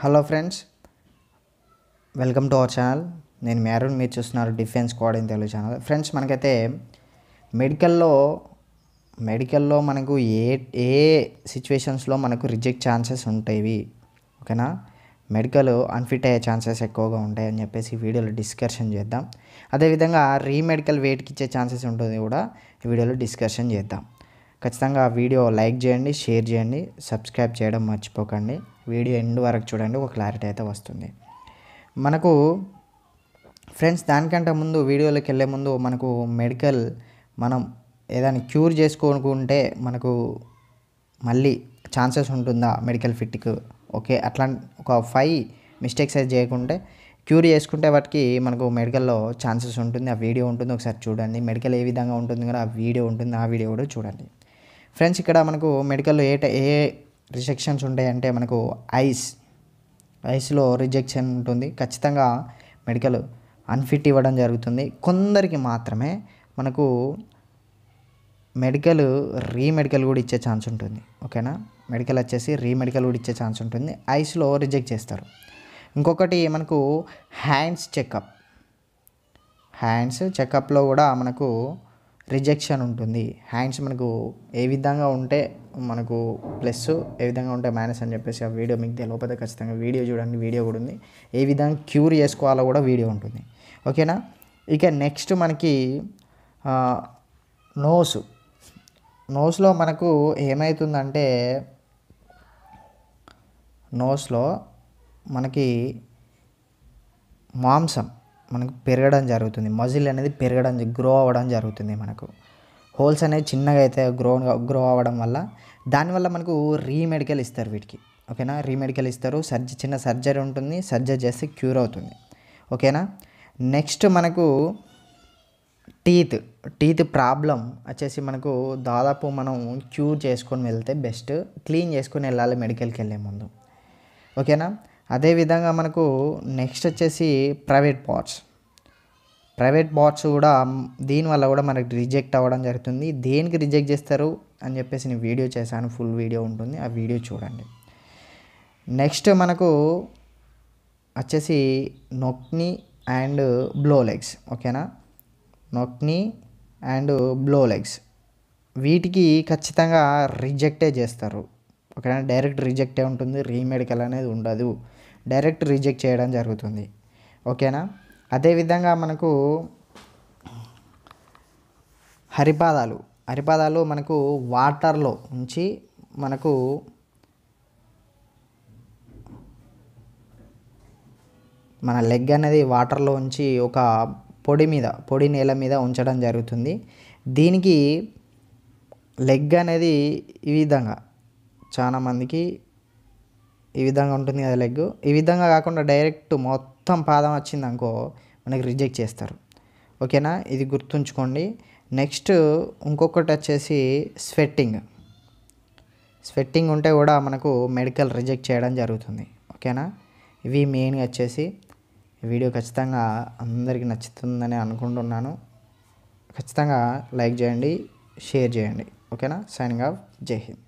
hello friends welcome to our channel నేను Maroon మీరు చూస్తున్నారు defence squad in Telugu channel friends మనకైతే మెడికల్లో మెడికల్లో మనకు ఏ ఏ సిచ్యువేషన్స్లో మనకు రిజెక్ట్ ఛాన్సెస్ ఉంటాయి ఓకేనా మెడికల్ అన్ఫిట్ అయ్యే ఛాన్సెస్ ఎక్కువగా ఉంటాయి అని చెప్పేసి వీడియోలో డిస్కషన్ చేద్దాం అదేవిధంగా రీమెడికల్ వెయిట్కి ఇచ్చే ఛాన్సెస్ ఉంటుంది కూడా వీడియోలో డిస్కషన్ చేద్దాం ఖచ్చితంగా వీడియో లైక్ చేయండి షేర్ చేయండి సబ్స్క్రైబ్ చేయడం మర్చిపోకండి వీడియో ఎండ్ వరకు చూడండి ఒక క్లారిటీ అయితే వస్తుంది మనకు ఫ్రెండ్స్ దానికంటే ముందు వీడియోలోకి వెళ్ళే ముందు మనకు మెడికల్ మనం ఏదైనా క్యూర్ చేసుకోనుకుంటే మనకు మళ్ళీ ఛాన్సెస్ ఉంటుందా మెడికల్ ఫిట్కి ఓకే అట్లా ఒక ఫైవ్ మిస్టేక్స్ అయితే చేయకుంటే క్యూర్ చేసుకుంటే వాటికి మనకు మెడికల్లో ఛాన్సెస్ ఉంటుంది ఆ వీడియో ఉంటుంది ఒకసారి చూడండి మెడికల్ ఏ విధంగా ఉంటుంది కదా ఆ వీడియో ఉంటుంది ఆ వీడియో కూడా చూడండి ఫ్రెండ్స్ ఇక్కడ మనకు మెడికల్లో ఏ ఏ రిజెక్షన్స్ ఉంటాయంటే మనకు ఐస్ ఐస్లో రిజెక్షన్ ఉంటుంది ఖచ్చితంగా మెడికల్ అన్ఫిట్ ఇవ్వడం జరుగుతుంది కొందరికి మాత్రమే మనకు మెడికల్ రీమెడికల్ కూడా ఇచ్చే ఛాన్స్ ఉంటుంది ఓకేనా మెడికల్ వచ్చేసి రీమెడికల్ కూడా ఇచ్చే ఛాన్స్ ఉంటుంది ఐస్లో రిజెక్ట్ చేస్తారు ఇంకొకటి మనకు హ్యాండ్స్ చెకప్ హ్యాండ్స్ చెకప్లో కూడా మనకు రిజెక్షన్ ఉంటుంది హ్యాండ్స్ మనకు ఏ విధంగా ఉంటే మనకు ప్లస్ ఏ విధంగా ఉంటే మైనస్ అని చెప్పేసి ఆ వీడియో మీకు తెలియకపోతే ఖచ్చితంగా వీడియో చూడండి వీడియో కూడా ఉంది ఏ విధంగా క్యూర్ చేసుకోవాలో కూడా వీడియో ఉంటుంది ఓకేనా ఇక నెక్స్ట్ మనకి నోస్ నోస్లో మనకు ఏమవుతుందంటే నోస్లో మనకి మాంసం మనకు పెరగడం జరుగుతుంది మజిల్ అనేది పెరగడం గ్రో అవ్వడం జరుగుతుంది మనకు హోల్స్ అనేవి చిన్నగా అయితే గ్రో గ్రో అవ్వడం వల్ల దానివల్ల మనకు రీమెడికల్ ఇస్తారు వీటికి ఓకేనా రీమెడికల్ ఇస్తారు సర్జ చిన్న సర్జరీ ఉంటుంది సర్జరీ చేస్తే క్యూర్ అవుతుంది ఓకేనా నెక్స్ట్ మనకు టీత్ టీత్ ప్రాబ్లం వచ్చేసి మనకు దాదాపు మనం క్యూర్ చేసుకొని వెళ్తే బెస్ట్ క్లీన్ చేసుకొని వెళ్ళాలి మెడికల్కి వెళ్ళే ముందు ఓకేనా అదేవిధంగా మనకు నెక్స్ట్ వచ్చేసి ప్రైవేట్ బాట్స్ ప్రైవేట్ బాట్స్ కూడా దీనివల్ల కూడా మనకి రిజెక్ట్ అవ్వడం జరుగుతుంది దేనికి రిజెక్ట్ చేస్తారు అని చెప్పేసి నేను వీడియో చేశాను ఫుల్ వీడియో ఉంటుంది ఆ వీడియో చూడండి నెక్స్ట్ మనకు వచ్చేసి నొక్ని అండ్ బ్లో లెగ్స్ ఓకేనా నొక్ని అండ్ బ్లో లెగ్స్ వీటికి ఖచ్చితంగా రిజెక్టే చేస్తారు ఓకేనా డైరెక్ట్ రిజెక్టే ఉంటుంది రీమెడికల్ అనేది ఉండదు డైరెక్ట్ రిజెక్ట్ చేయడం జరుగుతుంది ఓకేనా అదేవిధంగా మనకు హరిపాదాలు హరిపాదాలు మనకు వాటర్లో ఉంచి మనకు మన లెగ్ అనేది వాటర్లో ఉంచి ఒక పొడి మీద పొడి నేల మీద ఉంచడం జరుగుతుంది దీనికి లెగ్ అనేది ఈ విధంగా చాలామందికి ఈ విధంగా ఉంటుంది కదా లెగ్ ఈ విధంగా కాకుండా డైరెక్ట్ మొత్తం పాదం వచ్చింది అనుకో మనకి రిజెక్ట్ చేస్తారు ఓకేనా ఇది గుర్తుంచుకోండి నెక్స్ట్ ఇంకొకటి వచ్చేసి స్వెట్టింగ్ స్వెట్టింగ్ ఉంటే కూడా మనకు మెడికల్ రిజెక్ట్ చేయడం జరుగుతుంది ఓకేనా ఇవి మెయిన్గా వచ్చేసి వీడియో ఖచ్చితంగా అందరికీ నచ్చుతుందని అనుకుంటున్నాను ఖచ్చితంగా లైక్ చేయండి షేర్ చేయండి ఓకేనా సైనింగ్ ఆఫ్ జై హింద్